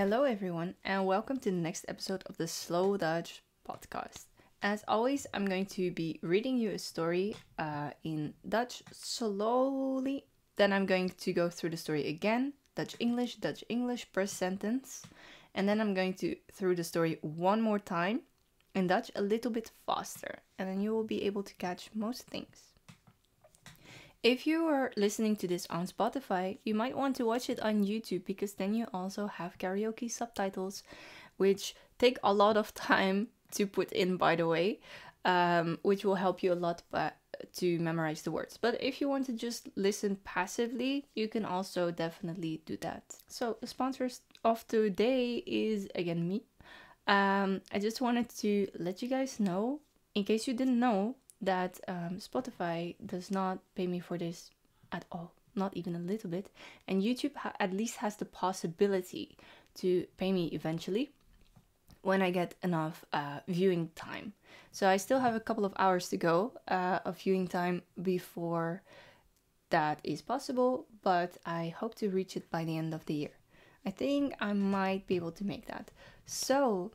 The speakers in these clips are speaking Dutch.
Hello, everyone, and welcome to the next episode of the Slow Dutch podcast. As always, I'm going to be reading you a story uh, in Dutch slowly. Then I'm going to go through the story again Dutch English, Dutch English per sentence. And then I'm going to through the story one more time in Dutch a little bit faster. And then you will be able to catch most things. If you are listening to this on Spotify, you might want to watch it on YouTube because then you also have karaoke subtitles, which take a lot of time to put in, by the way, um, which will help you a lot but uh, to memorize the words. But if you want to just listen passively, you can also definitely do that. So, the sponsors of today is again me. Um, I just wanted to let you guys know, in case you didn't know, that um, Spotify does not pay me for this at all, not even a little bit. And YouTube at least has the possibility to pay me eventually when I get enough uh, viewing time. So I still have a couple of hours to go uh, of viewing time before that is possible, but I hope to reach it by the end of the year. I think I might be able to make that. So,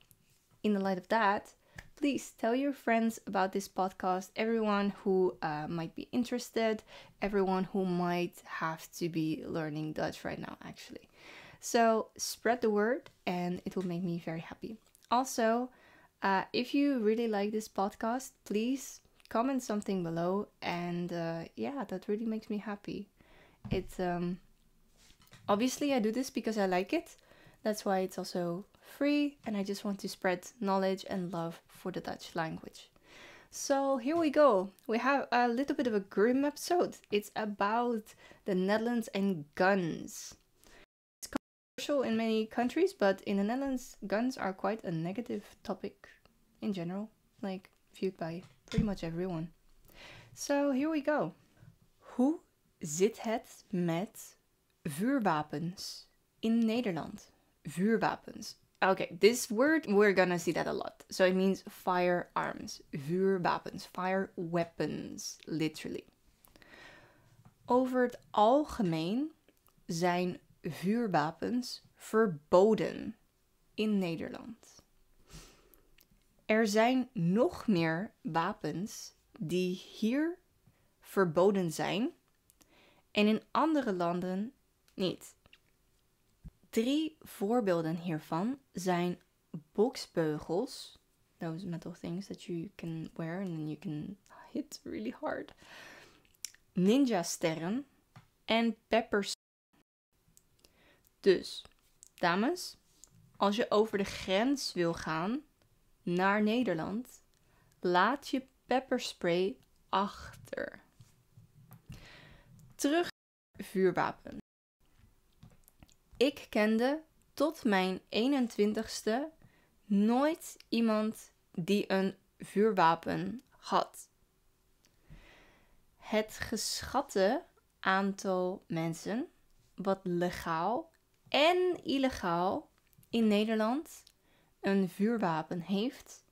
in the light of that, please tell your friends about this podcast, everyone who uh, might be interested, everyone who might have to be learning Dutch right now, actually. So spread the word, and it will make me very happy. Also, uh, if you really like this podcast, please comment something below, and uh, yeah, that really makes me happy. It's um, obviously I do this because I like it. That's why it's also free, and I just want to spread knowledge and love for the Dutch language. So here we go. We have a little bit of a grim episode. It's about the Netherlands and guns. It's controversial in many countries, but in the Netherlands, guns are quite a negative topic in general, like viewed by pretty much everyone. So here we go. Hoe zit het met vuurwapens in Nederland? Vuurwapens. Oké, this word, we're gonna see that a lot. So it means firearms, vuurwapens, fire weapons, literally. Over het algemeen zijn vuurwapens verboden in Nederland. Er zijn nog meer wapens die hier verboden zijn en in andere landen niet. Drie voorbeelden hiervan zijn boksbeugels. Those metal things that you can wear and then you can hit really hard. Ninja sterren en peppers. Dus, dames, als je over de grens wil gaan naar Nederland, laat je pepperspray achter. Terug vuurwapen. Ik kende tot mijn 21ste nooit iemand die een vuurwapen had. Het geschatte aantal mensen wat legaal en illegaal in Nederland een vuurwapen heeft,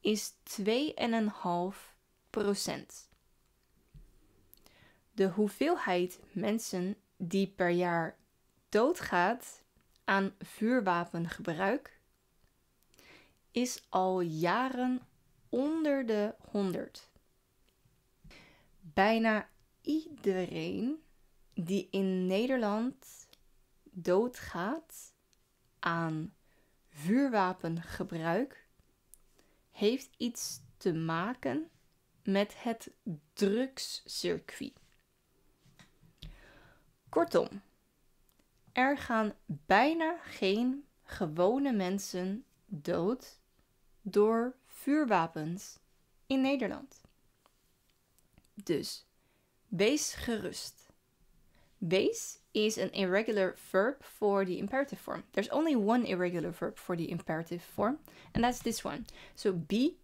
is 2,5%. De hoeveelheid mensen die per jaar doodgaat aan vuurwapengebruik is al jaren onder de 100. Bijna iedereen die in Nederland doodgaat aan vuurwapengebruik heeft iets te maken met het drugscircuit. Kortom, er gaan bijna geen gewone mensen dood door vuurwapens in Nederland. Dus wees gerust. Wees is een irregular verb for the imperative form. There's only one irregular verb for the imperative form, and that's this one. So be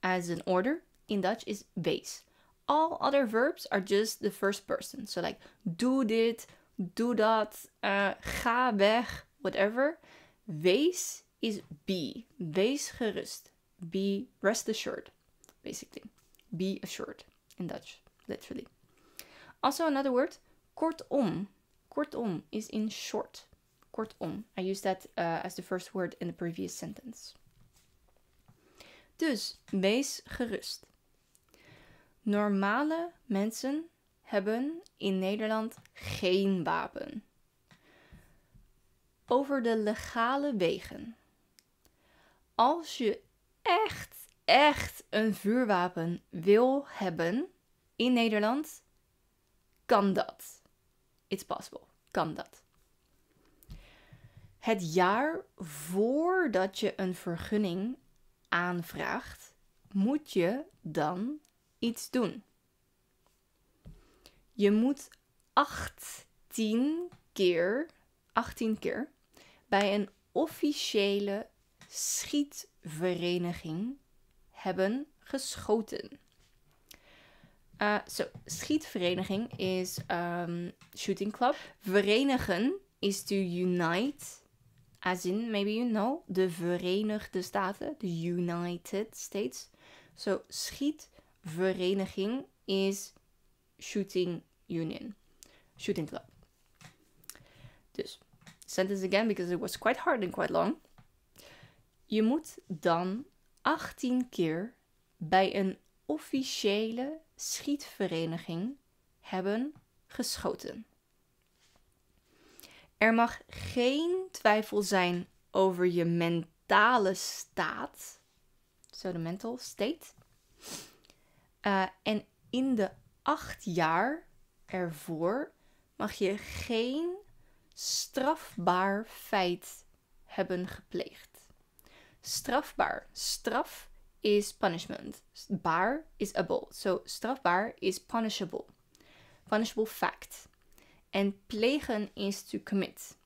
as an order in Dutch is wees. All other verbs are just the first person. So like do dit, doe dat, eh, ga weg, whatever. Wees is be. Wees gerust. Be rest assured, basically. Be assured in Dutch, literally. Also, another word, kortom. Kortom is in short. Kortom. I use that uh, as the first word in the previous sentence. Dus wees gerust. Normale mensen hebben in Nederland geen wapen. Over de legale wegen. Als je echt, echt een vuurwapen wil hebben in Nederland, kan dat. It's possible. Kan dat. Het jaar voordat je een vergunning aanvraagt, moet je dan iets doen. Je moet 18 keer, 18 keer bij een officiële schietvereniging hebben geschoten. Uh, eh, so, schietvereniging is ehm, shooting club. Verenigen is to unite, as in maybe you know, de Verenigde Staten, de United States. So, schietvereniging is shooting Union Shooting Club. Dus, sentence again because it was quite hard and quite long. Je moet dan 18 keer bij een officiële schietvereniging hebben geschoten. Er mag geen twijfel zijn over je mentale staat. So the mental state. Uh, en in de acht jaar ervoor mag je geen strafbaar feit hebben gepleegd. Strafbaar. Straf is punishment. Baar is able. So strafbaar is punishable. Punishable fact. En plegen is to commit.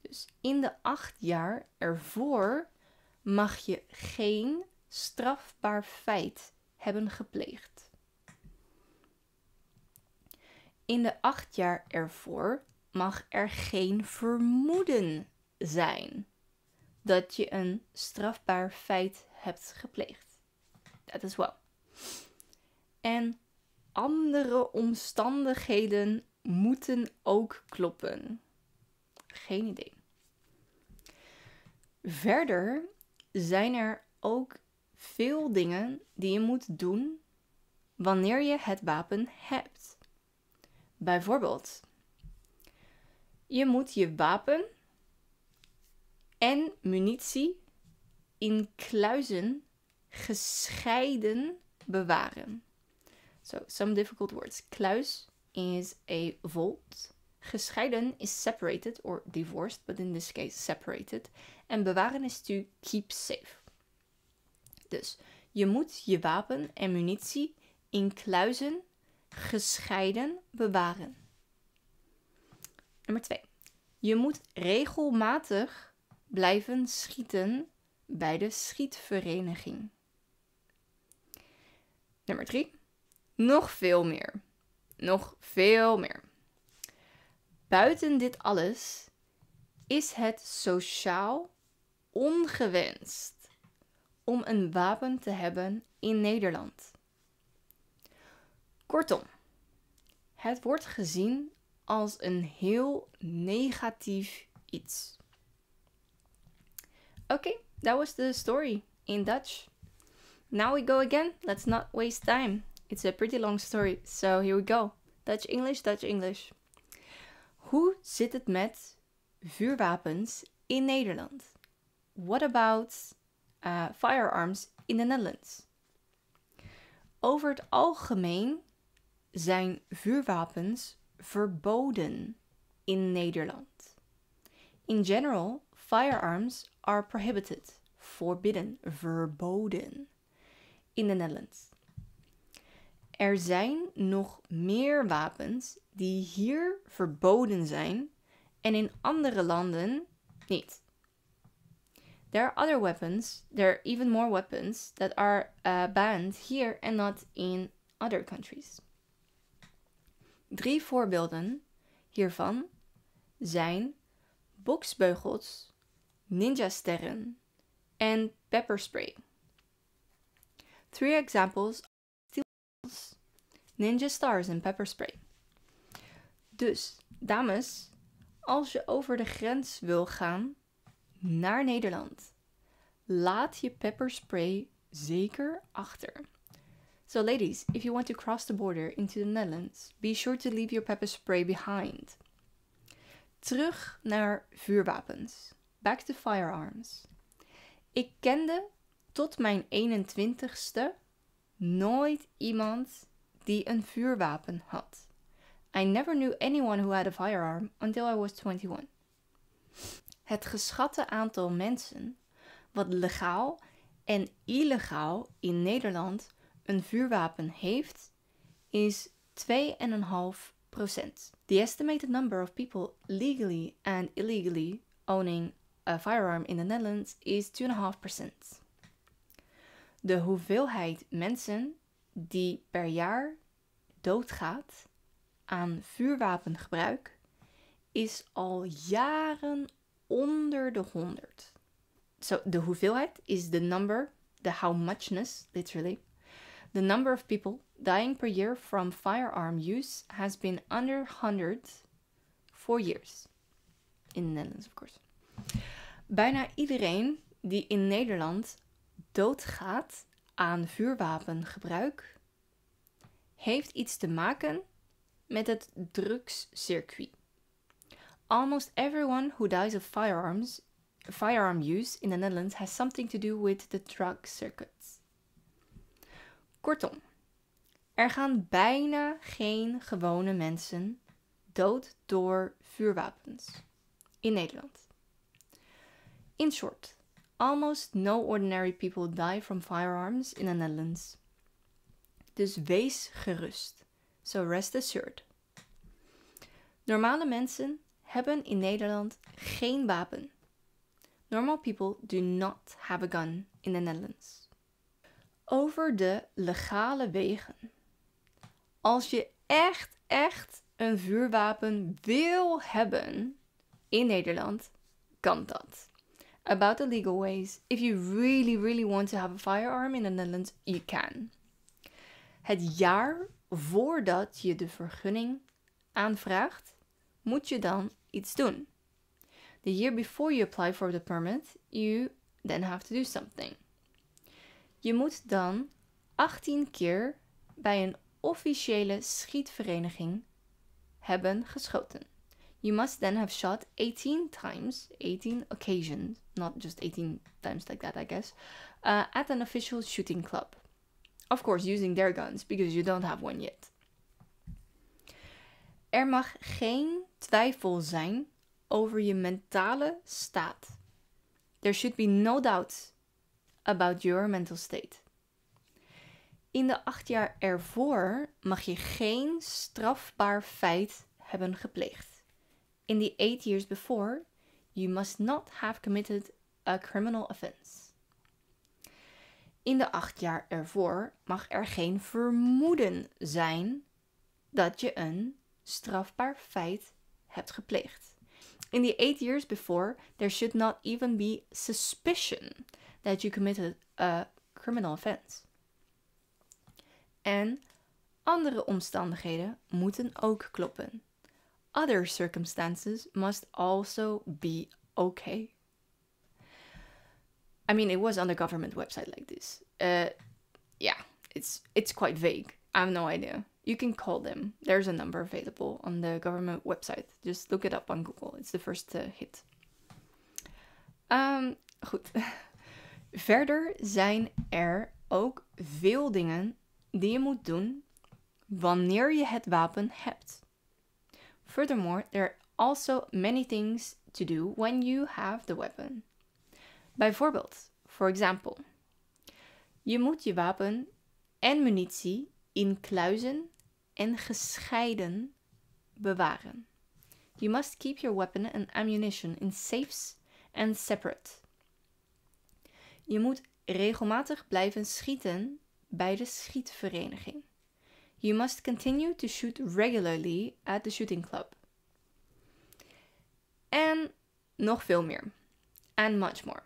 Dus in de acht jaar ervoor mag je geen strafbaar feit hebben gepleegd. In de acht jaar ervoor mag er geen vermoeden zijn dat je een strafbaar feit hebt gepleegd. Dat is wel. En andere omstandigheden moeten ook kloppen. Geen idee. Verder zijn er ook veel dingen die je moet doen wanneer je het wapen hebt. Bijvoorbeeld, je moet je wapen en munitie in kluizen gescheiden bewaren. So, some difficult words. Kluis is a vault. Gescheiden is separated or divorced, but in this case separated. En bewaren is to keep safe. Dus je moet je wapen en munitie in kluizen gescheiden bewaren. Nummer 2. Je moet regelmatig blijven schieten bij de schietvereniging. Nummer 3. Nog veel meer. Nog veel meer. Buiten dit alles is het sociaal ongewenst om een wapen te hebben in Nederland. Kortom, het wordt gezien als een heel negatief iets. Oké, that was the story in Dutch. Now we go again. Let's not waste time. It's a pretty long story, so here we go. Dutch English, Dutch English. Hoe zit het met vuurwapens in Nederland? What about uh, firearms in the Netherlands? Over het algemeen zijn vuurwapens verboden in Nederland. In general, firearms are prohibited, forbidden, verboden in de Netherlands. Er zijn nog meer wapens die hier verboden zijn en in andere landen niet. There are other weapons, there are even more weapons that are uh, banned here and not in other countries. Drie voorbeelden hiervan zijn boksbeugels, ninja-sterren en pepperspray. Three examples steel ninja stars en pepperspray. Dus, dames, als je over de grens wil gaan naar Nederland, laat je pepperspray zeker achter. So, ladies, if you want to cross the border into the Netherlands, be sure to leave your pepper spray behind. Terug naar vuurwapens. Back to firearms. Ik kende tot mijn 21ste nooit iemand die een vuurwapen had. I never knew anyone who had a firearm until I was 21. Het geschatte aantal mensen wat legaal en illegaal in Nederland een vuurwapen heeft, is 2,5%. The estimated number of people legally and illegally owning a firearm in the Netherlands is 2,5%. De hoeveelheid mensen die per jaar doodgaat aan vuurwapengebruik is al jaren onder de 100. So, de hoeveelheid is de number, the how muchness, literally, The number of people dying per year from firearm use has been under 100 for years. In the Netherlands, of course. Bijna iedereen die in Nederland doodgaat aan vuurwapengebruik heeft iets te maken met het drugscircuit. Almost everyone who dies of firearms, firearm use in the Netherlands has something to do with the drug circuit. Kortom, er gaan bijna geen gewone mensen dood door vuurwapens in Nederland. In short, almost no ordinary people die from firearms in the Netherlands. Dus wees gerust. So rest assured. Normale mensen hebben in Nederland geen wapen. Normal people do not have a gun in the Netherlands over de legale wegen. Als je echt, echt een vuurwapen wil hebben in Nederland, kan dat. About the legal ways, if you really, really want to have a firearm in the Netherlands, you can. Het jaar voordat je de vergunning aanvraagt, moet je dan iets doen. The year before you apply for the permit, you then have to do something. Je moet dan 18 keer bij een officiële schietvereniging hebben geschoten. You must then have shot 18 times, 18 occasions, not just 18 times like that, I guess, uh, at an official shooting club. Of course, using their guns, because you don't have one yet. Er mag geen twijfel zijn over je mentale staat. There should be no doubt about your mental state. In de acht jaar ervoor mag je geen strafbaar feit hebben gepleegd. In the eight years before, you must not have committed a criminal offense. In de acht jaar ervoor mag er geen vermoeden zijn dat je een strafbaar feit hebt gepleegd. In the eight years before, there should not even be suspicion that you committed a criminal offense. En andere omstandigheden moeten ook kloppen. Other circumstances must also be okay. I mean, it was on the government website like this. Uh, yeah, it's it's quite vague. I have no idea. You can call them. There's a number available on the government website. Just look it up on Google. It's the first uh, hit. Um, goed. Verder zijn er ook veel dingen die je moet doen wanneer je het wapen hebt. Furthermore, there are also many things to do when you have the weapon. Bijvoorbeeld, for example, je moet je wapen en munitie in kluizen en gescheiden bewaren. You must keep your weapon and ammunition in safes and separate. Je moet regelmatig blijven schieten bij de schietvereniging. You must continue to shoot regularly at the shooting club. En nog veel meer. And much more.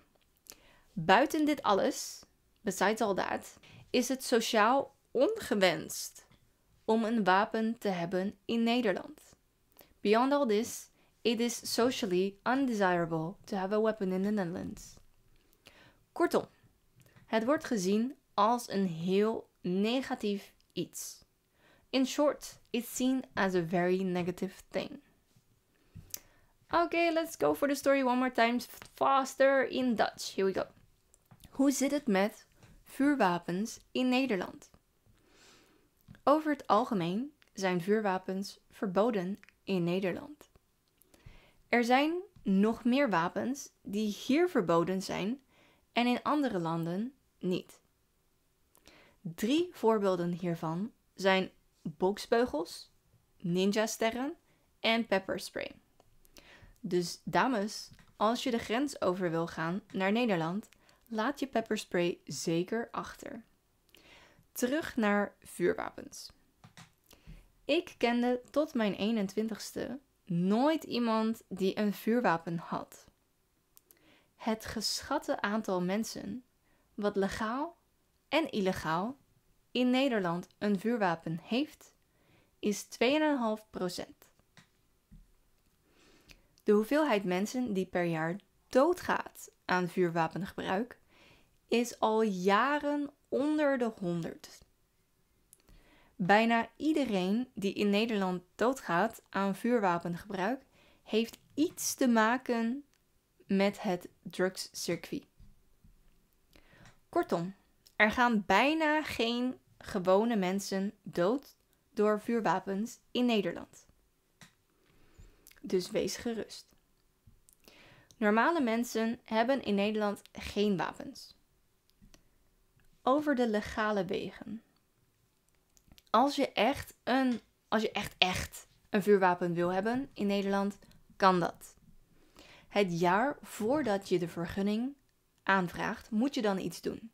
Buiten dit alles, besides all that, is het sociaal ongewenst om een wapen te hebben in Nederland. Beyond all this, it is socially undesirable to have a weapon in the Netherlands. Kortom, het wordt gezien als een heel negatief iets. In short, it's seen as a very negative thing. Okay, let's go for the story one more time faster in Dutch. Here we go. Hoe zit het met vuurwapens in Nederland? Over het algemeen zijn vuurwapens verboden in Nederland. Er zijn nog meer wapens die hier verboden zijn en in andere landen niet. Drie voorbeelden hiervan zijn boksbeugels, ninja-sterren en pepperspray. Dus dames, als je de grens over wil gaan naar Nederland, laat je pepperspray zeker achter. Terug naar vuurwapens. Ik kende tot mijn 21ste nooit iemand die een vuurwapen had het geschatte aantal mensen wat legaal en illegaal in Nederland een vuurwapen heeft, is 2,5%. De hoeveelheid mensen die per jaar doodgaat aan vuurwapengebruik is al jaren onder de 100. Bijna iedereen die in Nederland doodgaat aan vuurwapengebruik heeft iets te maken met het drugscircuit. Kortom, er gaan bijna geen gewone mensen dood door vuurwapens in Nederland. Dus wees gerust. Normale mensen hebben in Nederland geen wapens. Over de legale wegen. Als je echt een, als je echt, echt een vuurwapen wil hebben in Nederland, kan dat. Het jaar voordat je de vergunning aanvraagt, moet je dan iets doen.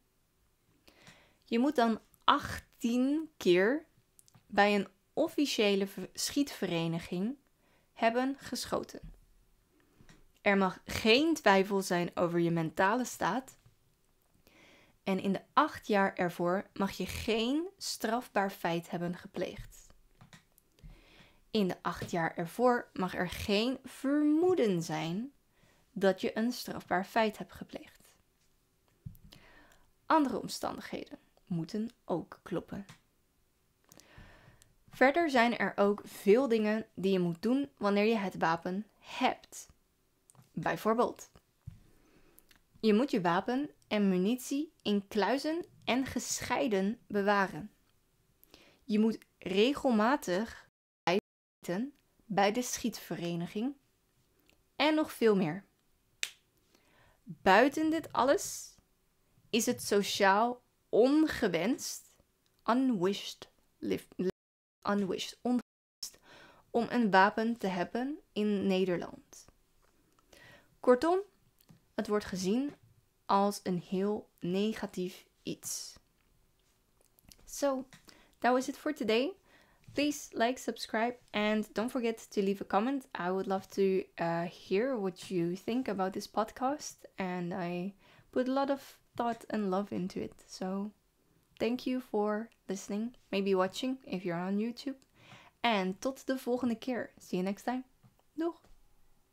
Je moet dan 18 keer bij een officiële schietvereniging hebben geschoten. Er mag geen twijfel zijn over je mentale staat. En in de acht jaar ervoor mag je geen strafbaar feit hebben gepleegd. In de acht jaar ervoor mag er geen vermoeden zijn dat je een strafbaar feit hebt gepleegd. Andere omstandigheden moeten ook kloppen. Verder zijn er ook veel dingen die je moet doen wanneer je het wapen hebt. Bijvoorbeeld, je moet je wapen en munitie in kluizen en gescheiden bewaren. Je moet regelmatig bij de schietvereniging en nog veel meer. Buiten dit alles is het sociaal ongewenst, unwished, unwished, ongewenst, om een wapen te hebben in Nederland. Kortom, het wordt gezien als een heel negatief iets. So, that was it for today. Please like, subscribe, and don't forget to leave a comment. I would love to uh, hear what you think about this podcast, and I put a lot of thought and love into it. So, thank you for listening, maybe watching if you're on YouTube. And tot de volgende keer. See you next time. Doeg!